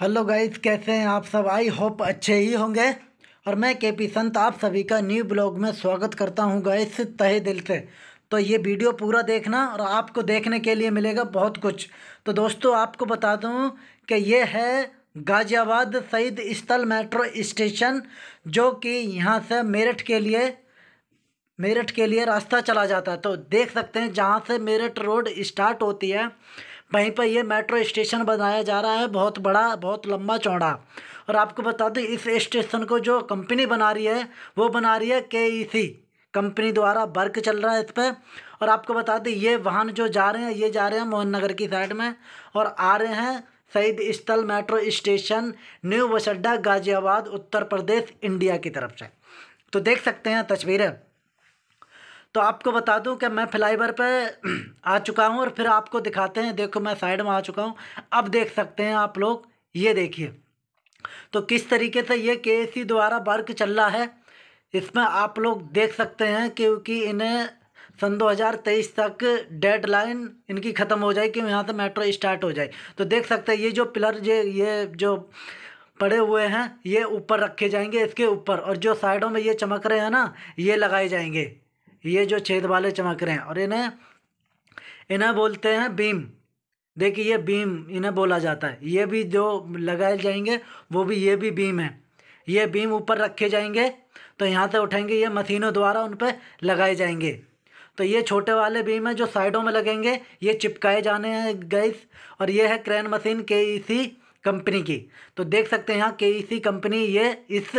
hello guys कैसे हैं आप सब आई होप अच्छे ही होंगे और मैं के पी संत आप सभी का न्यू ब्लॉग में स्वागत करता हूं गाइस तहे दिल से तो ये वीडियो पूरा देखना और आपको देखने के लिए मिलेगा बहुत कुछ तो दोस्तों आपको बता दूं कि ये है गाज़ियाबाद शहीद स्थल मेट्रो स्टेशन जो कि यहाँ से मेरठ के लिए मेरठ के लिए रास्ता चला जाता है तो देख सकते हैं जहाँ से मेरठ रोड स्टार्ट होती है वहीं पर ये मेट्रो स्टेशन बनाया जा रहा है बहुत बड़ा बहुत लंबा चौड़ा और आपको बता दें इस स्टेशन को जो कंपनी बना रही है वो बना रही है के e कंपनी द्वारा वर्क चल रहा है इस पर और आपको बता दें ये वाहन जो जा रहे हैं ये जा रहे हैं मोहन नगर की साइड में और आ रहे हैं Shaheed Sthal metro station new वसड्डा गाजियाबाद उत्तर प्रदेश इंडिया की तरफ से तो देख सकते हैं तस्वीरें तो आपको बता दूं कि मैं फ्लाईवर पे आ चुका हूं और फिर आपको दिखाते हैं देखो मैं साइड में आ चुका हूं अब देख सकते हैं आप लोग ये देखिए तो किस तरीके से ये के द्वारा वर्क चल रहा है इसमें आप लोग देख सकते हैं क्योंकि इन्हें सन 2023 तक डेडलाइन इनकी ख़त्म हो जाए कि यहाँ से मेट्रो स्टार्ट हो जाए तो देख सकते हैं ये जो पिलर ये ये जो पड़े हुए हैं ये ऊपर रखे जाएंगे इसके ऊपर और जो साइडों में ये चमक रहे हैं ना ये लगाए जाएंगे ये जो छेद वाले चमक रहे हैं और इन्हें इन्हें बोलते हैं बीम देखिए ये बीम इन्हें बोला जाता है ये भी जो लगाए जाएंगे वो भी ये भी बीम है ये बीम ऊपर रखे जाएंगे तो यहाँ से उठेंगे ये मशीनों द्वारा उन पर लगाए जाएंगे तो ये छोटे वाले बीम है जो साइडों में लगेंगे ये चिपकाए जाने हैं गैस और ये है क्रेन मशीन के ई e कंपनी की तो देख सकते हैं यहाँ के इसी कंपनी ये इस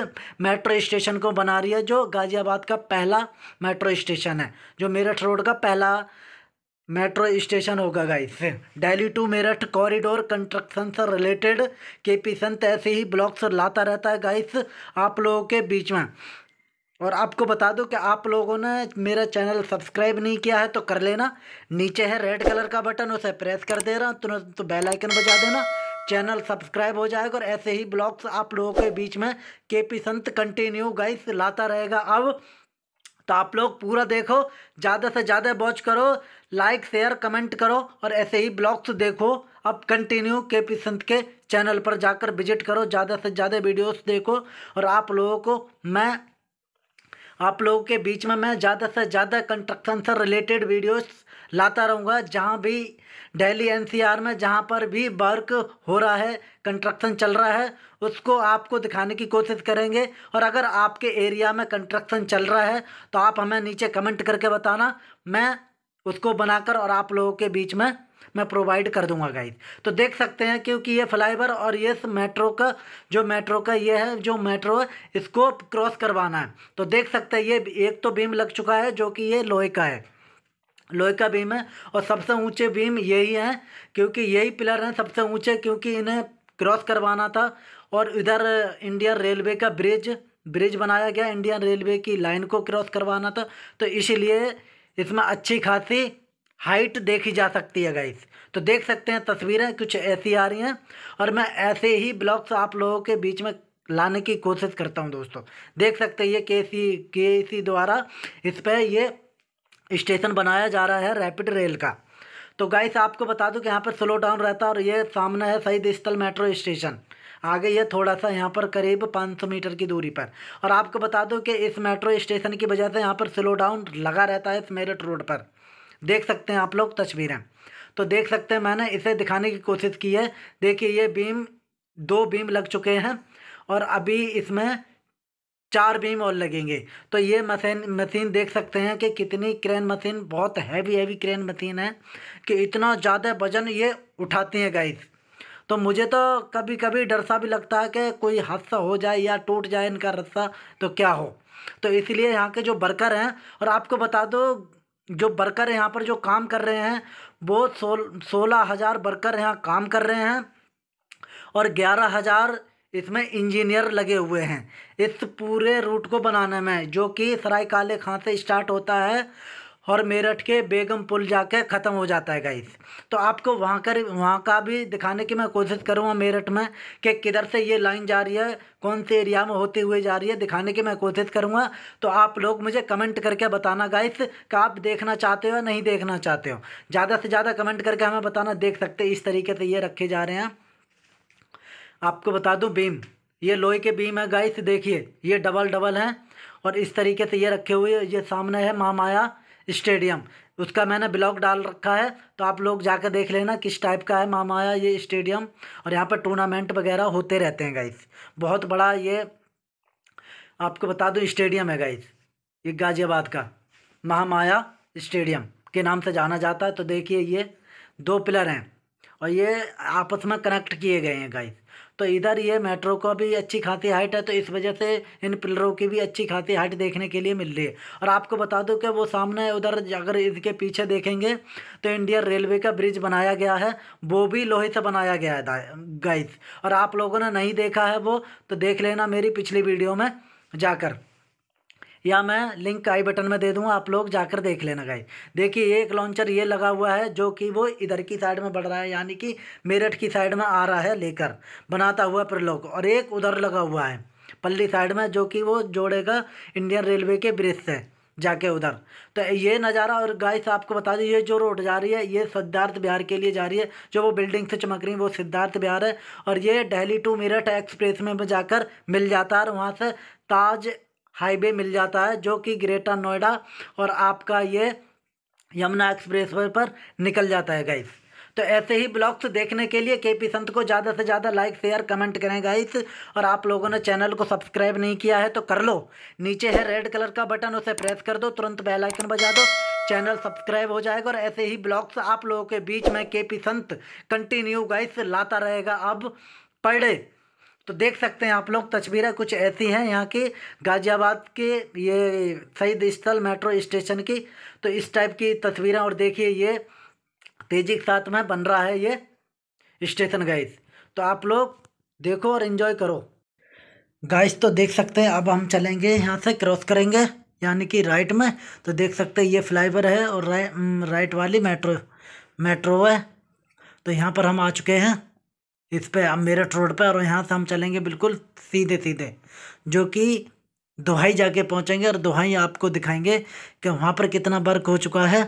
मेट्रो स्टेशन को बना रही है जो गाज़ियाबाद का पहला मेट्रो स्टेशन है जो मेरठ रोड का पहला मेट्रो स्टेशन होगा guys Delhi to Meerut corridor construction से रिलेटेड के पी संत ऐसे ही ब्लॉक्स लाता रहता है गाइस आप लोगों के बीच में और आपको बता दूं कि आप लोगों ने मेरा चैनल सब्सक्राइब नहीं किया है तो कर लेना नीचे है रेड कलर का बटन उसे प्रेस कर दे रहा तुरंत तो बेल आइकन बजा देना चैनल सब्सक्राइब हो जाएगा और ऐसे ही ब्लॉग्स आप लोगों के बीच में के पी संत कंटिन्यू गाइस लाता रहेगा अब तो आप लोग पूरा देखो ज़्यादा से ज़्यादा वॉच करो लाइक शेयर कमेंट करो और ऐसे ही ब्लॉग्स देखो अब कंटिन्यू के पी संत के चैनल पर जाकर विजिट करो ज़्यादा से ज़्यादा वीडियोस देखो और आप लोगों को मैं आप लोगों के बीच में मैं ज़्यादा से ज़्यादा कंस्ट्रक्शन से रिलेटेड वीडियोस लाता रहूँगा जहाँ भी दिल्ली एनसीआर में जहाँ पर भी वर्क हो रहा है कंस्ट्रक्शन चल रहा है उसको आपको दिखाने की कोशिश करेंगे और अगर आपके एरिया में कंस्ट्रक्शन चल रहा है तो आप हमें नीचे कमेंट करके बताना मैं उसको बनाकर और आप लोगों के बीच में मैं प्रोवाइड कर दूंगा गाइड तो देख सकते हैं क्योंकि ये फ्लाईओवर और ये मेट्रो का जो मेट्रो का ये है जो मेट्रो है इसको क्रॉस करवाना है तो देख सकते हैं ये एक तो बीम लग चुका है जो कि ये लोहे का है लोहे का बीम है और सबसे ऊंचे बीम यही हैं क्योंकि यही पिलर हैं सबसे ऊंचे क्योंकि इन्हें क्रॉस करवाना था और इधर इंडियन रेलवे का ब्रिज ब्रिज बनाया गया इंडियन रेलवे की लाइन को क्रॉस करवाना था तो इसलिए इसमें अच्छी खासी हाइट देखी जा सकती है गाइस तो देख सकते हैं तस्वीरें कुछ ऐसी आ रही हैं और मैं ऐसे ही ब्लॉग्स आप लोगों के बीच में लाने की कोशिश करता हूं दोस्तों देख सकते हैं ये के सी के सी द्वारा इस पर ये स्टेशन बनाया जा रहा है रैपिड रेल का तो गाइस आपको बता दूं कि यहाँ पर स्लो डाउन रहता है और ये सामने है शहीद स्थल मेट्रो स्टेशन आगे ये थोड़ा सा यहाँ पर करीब 500 मीटर की दूरी पर और आपको बता दूं कि इस मेट्रो स्टेशन की वजह से यहाँ पर स्लो डाउन लगा रहता है इस मेरठ रोड पर देख सकते हैं आप लोग तस्वीरें तो देख सकते हैं मैंने इसे दिखाने की कोशिश की है देखिए ये बीम दो बीम लग चुके हैं और अभी इसमें चार बीम और लगेंगे तो ये मशीन मशीन देख सकते हैं कि कितनी क्रेन मशीन बहुत हैवी हैवी क्रेन मशीन है कि इतना ज़्यादा वजन ये उठाती हैं गाइस तो मुझे तो कभी कभी डर सा भी लगता है कि कोई हादसा हो जाए या टूट जाए इनका रस्सा तो क्या हो तो इसलिए यहाँ के जो वर्कर हैं और आपको बता दो जो वर्कर यहाँ पर जो काम कर रहे हैं वो सोल सोलह हज़ार वर्कर यहाँ काम कर रहे हैं और ग्यारह हज़ार इसमें इंजीनियर लगे हुए हैं इस पूरे रूट को बनाने में जो कि सराय काले खां से स्टार्ट होता है और मेरठ के बेगम पुल जाके ख़त्म हो जाता है गाइस तो आपको वहाँ कर वहाँ का भी दिखाने की मैं कोशिश करूँगा मेरठ में कि किधर से ये लाइन जा रही है कौन से एरिया में होते हुए जा रही है दिखाने की मैं कोशिश करूँगा तो आप लोग मुझे कमेंट करके बताना गाइस कि आप देखना चाहते हो या नहीं देखना चाहते हो ज़्यादा से ज़्यादा कमेंट करके हमें बताना देख सकते इस तरीके से ये रखे जा रहे हैं आपको बता दूँ बीम ये लोहे के बीम है गाइस देखिए ये डबल डबल हैं और इस तरीके से ये रखे हुए ये सामने है महामाया माया स्टेडियम उसका मैंने ब्लॉग डाल रखा है तो आप लोग जाकर देख लेना किस टाइप का है महामाया ये स्टेडियम और यहाँ पर टूर्नामेंट वगैरह होते रहते हैं गाइस बहुत बड़ा ये आपको बता दूँ स्टेडियम है गाइस ये गाज़ियाबाद का महामाया स्टेडियम के नाम से जाना जाता है तो देखिए ये दो पिलर हैं और ये आपस में कनेक्ट किए गए हैं गाइस तो इधर ये मेट्रो का भी अच्छी खासी हाइट है तो इस वजह से इन पिलरों की भी अच्छी खासी हाइट देखने के लिए मिल रही है और आपको बता दूँ कि वो सामने उधर अगर इसके पीछे देखेंगे तो इंडियन रेलवे का ब्रिज बनाया गया है वो भी लोहे से बनाया गया है गाइस और आप लोगों ने नहीं देखा है वो तो देख लेना मेरी पिछली वीडियो में जाकर या मैं लिंक आई बटन में दे दूँगा आप लोग जाकर देख लेना गाइज देखिए एक लॉन्चर ये लगा हुआ है जो कि वो इधर की साइड में बढ़ रहा है यानी कि मेरठ की साइड में आ रहा है लेकर बनाता हुआ प्रलोक और एक उधर लगा हुआ है पल्ली साइड में जो कि वो जोड़ेगा इंडियन रेलवे के ब्रिज से जाके उधर तो ये नज़ारा और गाइस आपको बता दें ये जो रोड जा रही है ये सिद्धार्थ बिहार के लिए जा रही है जो वो बिल्डिंग से चमक रही है वो सिद्धार्थ बिहार है और ये दिल्ली टू मेरठ एक्सप्रेस में जाकर मिल जाता है और वहाँ से ताज हाईवे मिल जाता है जो कि ग्रेटर नोएडा और आपका ये यमुना एक्सप्रेस वे पर निकल जाता है गाइस तो ऐसे ही ब्लॉग्स देखने के लिए के पी संत को ज़्यादा से ज़्यादा लाइक शेयर कमेंट करें गाइस और आप लोगों ने चैनल को सब्सक्राइब नहीं किया है तो कर लो नीचे है रेड कलर का बटन उसे प्रेस कर दो तुरंत बेल आइकन बजा दो चैनल सब्सक्राइब हो जाएगा और ऐसे ही ब्लॉग्स आप लोगों के बीच में के पी संत कंटिन्यू गाइस लाता रहेगा अब पर तो देख सकते हैं आप लोग तस्वीरें कुछ ऐसी हैं यहाँ की गाज़ियाबाद के ये शहीद स्थल मेट्रो स्टेशन की तो इस टाइप की तस्वीरें और देखिए ये तेज़ी के साथ में बन रहा है ये स्टेशन गाइस तो आप लोग देखो और इन्जॉय करो गाइस तो देख सकते हैं अब हम चलेंगे यहाँ से क्रॉस करेंगे यानी कि राइट में तो देख सकते हैं ये फ्लाई है और राइट mm, वाली मेट्रो मेट्रो है तो यहाँ पर हम आ चुके हैं इस पे हम मेरठ रोड पे और यहाँ से हम चलेंगे बिल्कुल सीधे सीधे जो कि दोहाई जाके पहुँचेंगे और दोहाई आपको दिखाएंगे कि वहाँ पर कितना वर्क हो चुका है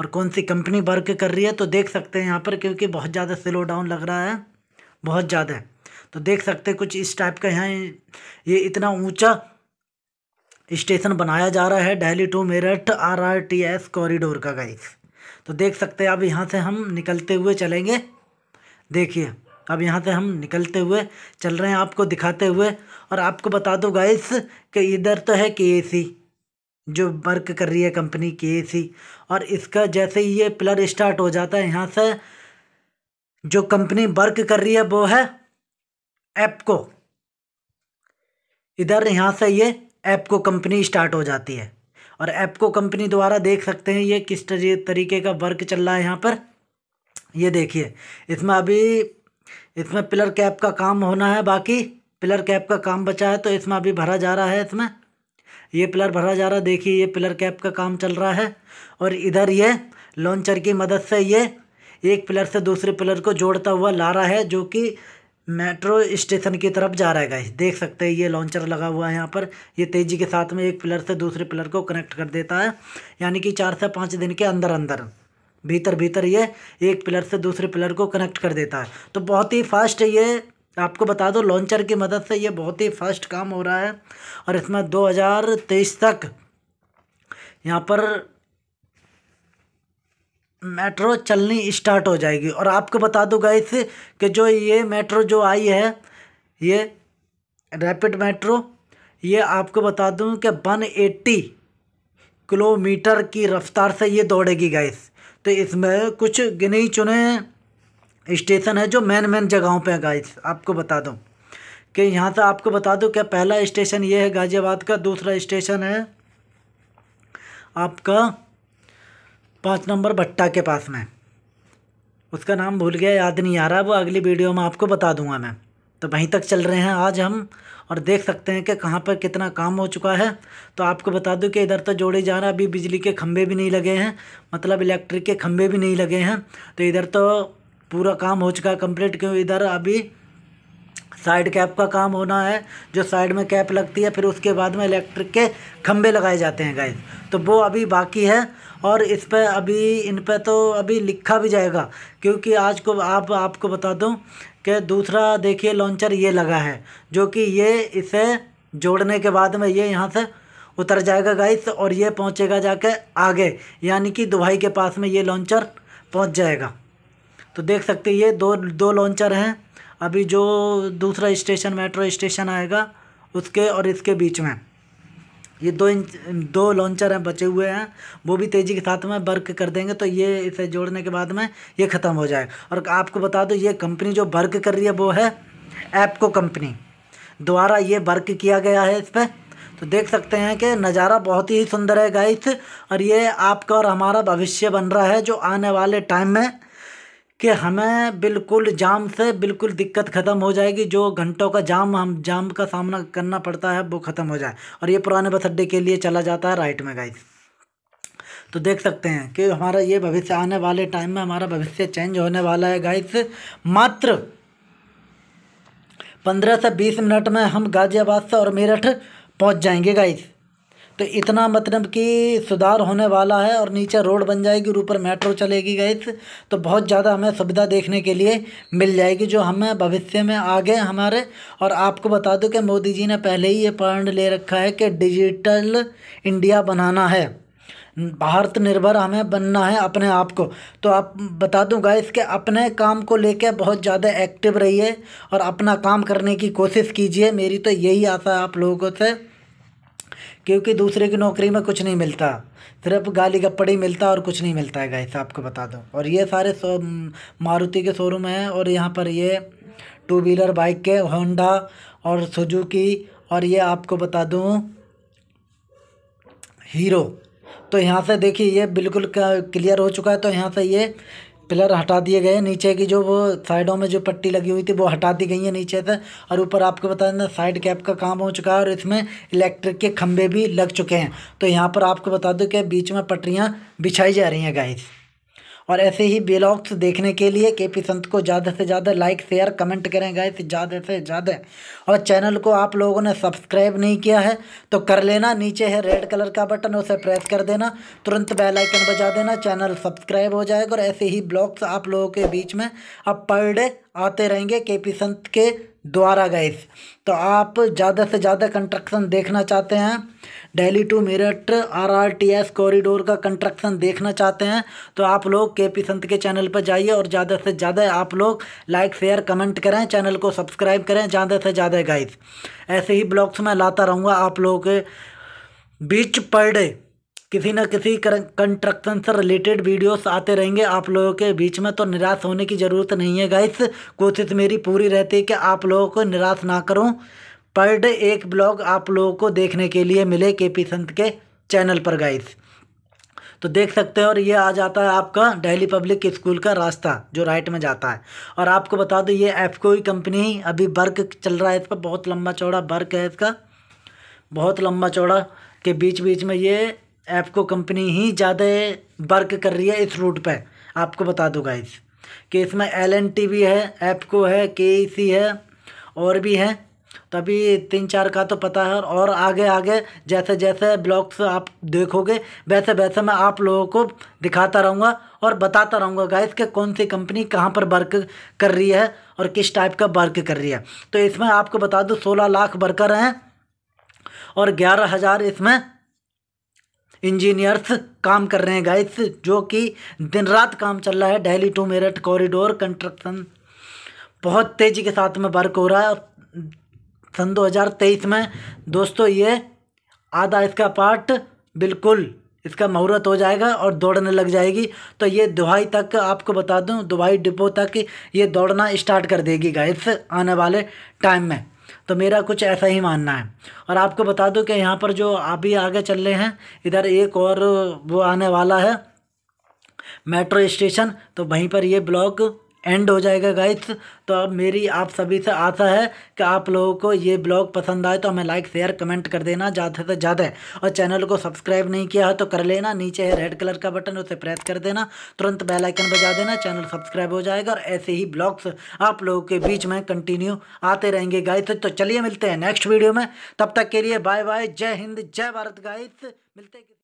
और कौन सी कंपनी वर्क कर रही है तो देख सकते हैं यहाँ पर क्योंकि बहुत ज़्यादा स्लो डाउन लग रहा है बहुत ज़्यादा तो देख सकते हैं कुछ इस टाइप का यहाँ ये इतना ऊंचा स्टेशन बनाया जा रहा है Delhi to Meerut R R T S corridor का गाइस तो देख सकते हैं अब यहाँ से हम निकलते हुए चलेंगे देखिए अब यहाँ से हम निकलते हुए चल रहे हैं आपको दिखाते हुए और आपको बता दो गाइस कि इधर तो है के जो वर्क कर रही है कंपनी के और इसका जैसे ही ये पिलर स्टार्ट हो जाता है यहाँ से जो कंपनी वर्क कर रही है वो है एप्को इधर यहाँ से ये एप्को कंपनी स्टार्ट हो जाती है और एप्को कंपनी द्वारा देख सकते हैं ये किस तरीके का वर्क चल रहा है यहाँ पर ये देखिए इसमें अभी इसमें पिलर कैप का काम होना है बाकी पिलर कैप का काम बचा है तो इसमें अभी भरा जा रहा है इसमें ये पिलर भरा जा रहा है देखिए ये पिलर कैप का काम चल रहा है और इधर ये लॉन्चर की मदद से ये एक पिलर से दूसरे पिलर को जोड़ता हुआ ला रहा है जो कि मेट्रो स्टेशन की तरफ जा रहा है गाइस देख सकते हैं ये लॉन्चर लगा हुआ है यहाँ पर ये तेज़ी के साथ में एक पिलर से दूसरे पिलर को कनेक्ट कर देता है यानी कि चार से पाँच दिन के अंदर अंदर भीतर भीतर ये एक पिलर से दूसरे पिलर को कनेक्ट कर देता है तो बहुत ही फास्ट ये आपको बता दो लॉन्चर की मदद से ये बहुत ही फास्ट काम हो रहा है और इसमें 2023 तक यहाँ पर मेट्रो चलनी स्टार्ट हो जाएगी और आपको बता दो गाइस कि जो ये मेट्रो जो आई है ये रैपिड मेट्रो ये आपको बता दूँ कि 180 किलोमीटर की रफ्तार से ये दौड़ेगी गाइस तो इसमें कुछ गिने ही चुने स्टेशन है जो मेन मेन जगहों पे है गाइस आपको बता दूँ कि यहाँ से आपको बता दूँ क्या पहला स्टेशन ये है गाज़ियाबाद का दूसरा स्टेशन है आपका पाँच नंबर भट्टा के पास में उसका नाम भूल गया याद नहीं आ रहा वो अगली वीडियो में आपको बता दूंगा मैं तो वहीं तक चल रहे हैं आज हम और देख सकते हैं कि कहाँ पर कितना काम हो चुका है तो आपको बता दूं कि इधर तो जोड़े जा रहा अभी बिजली के खंभे भी नहीं लगे हैं मतलब इलेक्ट्रिक के खंभे भी नहीं लगे हैं तो इधर तो पूरा काम हो चुका है कम्प्लीट क्यों इधर अभी साइड कैप का काम होना है जो साइड में कैप लगती है फिर उसके बाद में इलेक्ट्रिक के खंभे लगाए जाते हैं गैस तो वो अभी बाकी है और इस पर अभी इन पर तो अभी लिखा भी जाएगा क्योंकि आज को आप आपको बता दूं के दूसरा देखिए लॉन्चर ये लगा है जो कि ये इसे जोड़ने के बाद में ये यहाँ से उतर जाएगा गाइस और ये पहुँचेगा जाके आगे यानी कि दुबई के पास में ये लॉन्चर पहुँच जाएगा तो देख सकते ये दो दो लॉन्चर हैं अभी जो दूसरा स्टेशन मेट्रो स्टेशन आएगा उसके और इसके बीच में ये दो इंच दो लॉन्चर हैं बचे हुए हैं वो भी तेज़ी के साथ में वर्क कर देंगे तो ये इसे जोड़ने के बाद में ये ख़त्म हो जाए और आपको बता दो ये कंपनी जो वर्क कर रही है वो है ऐपको कंपनी द्वारा ये वर्क किया गया है इस पर तो देख सकते हैं कि नज़ारा बहुत ही सुंदर है गाइस और ये आपका और हमारा भविष्य बन रहा है जो आने वाले टाइम में कि हमें बिल्कुल जाम से बिल्कुल दिक्कत ख़त्म हो जाएगी जो घंटों का जाम हम जाम का सामना करना पड़ता है वो ख़त्म हो जाए और ये पुराने बस अड्डे के लिए चला जाता है राइट में गाइस तो देख सकते हैं कि हमारा ये भविष्य आने वाले टाइम में हमारा भविष्य चेंज होने वाला है गाइस मात्र पंद्रह से बीस मिनट में हम गाज़ियाबाद से और मेरठ पहुँच जाएंगे गाइस तो इतना मतलब कि सुधार होने वाला है और नीचे रोड बन जाएगी और ऊपर मेट्रो चलेगी गैस तो बहुत ज़्यादा हमें सुविधा देखने के लिए मिल जाएगी जो हमें भविष्य में आगे हमारे और आपको बता दूँ कि मोदी जी ने पहले ही ये पॉइंट ले रखा है कि डिजिटल इंडिया बनाना है भारत निर्भर हमें बनना है अपने आप को तो आप बता दूँ गाइस के अपने काम को लेकर बहुत ज़्यादा एक्टिव रहिए और अपना काम करने की कोशिश कीजिए मेरी तो यही आशा है आप लोगों से क्योंकि दूसरे की नौकरी में कुछ नहीं मिलता सिर्फ गाली ही मिलता और कुछ नहीं मिलता है गाइस आपको बता दूँ और ये सारे मारुति के शोरूम हैं और यहाँ पर ये टू व्हीलर बाइक के होंडा और सुजुकी और ये आपको बता दूँ हीरो तो यहाँ से देखिए ये बिल्कुल क्लियर हो चुका है तो यहाँ से ये पिलर हटा दिए गए नीचे की जो वो साइडों में जो पट्टी लगी हुई थी वो हटा दी गई है नीचे से और ऊपर आपको बता दें साइड कैप का काम हो चुका है और इसमें इलेक्ट्रिक के खंभे भी लग चुके हैं तो यहाँ पर आपको बता दो कि बीच में पटरियाँ बिछाई जा रही हैं गाइस और ऐसे ही ब्लॉग्स देखने के लिए के पी संत को ज़्यादा से ज़्यादा लाइक शेयर कमेंट करें गाइस ज़्यादा से ज़्यादा और चैनल को आप लोगों ने सब्सक्राइब नहीं किया है तो कर लेना नीचे है रेड कलर का बटन उसे प्रेस कर देना तुरंत बेल आइकन बजा देना चैनल सब्सक्राइब हो जाएगा और ऐसे ही ब्लॉग्स आप लोगों के बीच में अब पर डे आते रहेंगे के पी संत के द्वारा गाइस तो आप ज़्यादा से ज़्यादा कंस्ट्रक्शन देखना चाहते हैं Delhi to Meerut RRTS corridor का कंस्ट्रक्शन देखना चाहते हैं तो आप लोग के पी संत के चैनल पर जाइए और ज़्यादा से ज़्यादा आप लोग लाइक शेयर कमेंट करें चैनल को सब्सक्राइब करें ज़्यादा से ज़्यादा गाइस ऐसे ही ब्लॉग्स मैं लाता रहूँगा आप लोगों के बीच पर डे किसी न किसी कंस्ट्रक्शन से रिलेटेड वीडियोस आते रहेंगे आप लोगों के बीच में तो निराश होने की ज़रूरत नहीं है गाइस कोशिश मेरी पूरी रहती है कि आप लोगों को निराश ना करूं पर डे एक ब्लॉग आप लोगों को देखने के लिए मिले के पी संत के चैनल पर गाइस तो देख सकते हैं और ये आ जाता है आपका डेली पब्लिक स्कूल का रास्ता जो राइट में जाता है और आपको बता दो ये एफको की कंपनी अभी वर्क चल रहा है इस पर बहुत लंबा चौड़ा वर्क है इसका बहुत लंबा चौड़ा के बीच बीच में ये एफको कंपनी ही ज़्यादा वर्क कर रही है इस रूट पर आपको बता दो गाइस कि इसमें एल भी है एफको है के e है और भी है अभी तीन चार का तो पता है और आगे आगे जैसे जैसे ब्लॉग्स आप देखोगे वैसे वैसे मैं आप लोगों को दिखाता रहूँगा और बताता रहूँगा गाइस कि कौन सी कंपनी कहाँ पर वर्क कर रही है और किस टाइप का वर्क कर रही है तो इसमें आपको बता दूँ सोलह लाख वर्कर हैं और ग्यारह हज़ार इसमें इंजीनियर्स काम कर रहे हैं गाइस जो कि दिन रात काम चल रहा है Delhi to Meerut corridor construction बहुत तेज़ी के साथ में वर्क हो रहा है सन 2023 में दोस्तों ये आधा इसका पार्ट बिल्कुल इसका मुहूर्त हो जाएगा और दौड़ने लग जाएगी तो ये दुहाई तक आपको बता दूं दुहाई डिपो तक ये दौड़ना स्टार्ट कर देगी गाइस आने वाले टाइम में तो मेरा कुछ ऐसा ही मानना है और आपको बता दूं कि यहाँ पर जो अभी आगे चल रहे हैं इधर एक और वो आने वाला है मेट्रो स्टेशन तो वहीं पर ये ब्लॉक एंड हो जाएगा गाइस तो अब मेरी आप सभी से आशा है कि आप लोगों को ये ब्लॉग पसंद आए तो हमें लाइक शेयर कमेंट कर देना ज़्यादा से ज़्यादा और चैनल को सब्सक्राइब नहीं किया है तो कर लेना नीचे है रेड कलर का बटन उसे प्रेस कर देना तुरंत बेल आइकन बजा देना चैनल सब्सक्राइब हो जाएगा और ऐसे ही ब्लॉग्स आप लोगों के बीच में कंटिन्यू आते रहेंगे गाइस तो चलिए मिलते हैं नेक्स्ट वीडियो में तब तक के लिए बाय बाय जय हिंद जय भारत गाइस मिलते हैं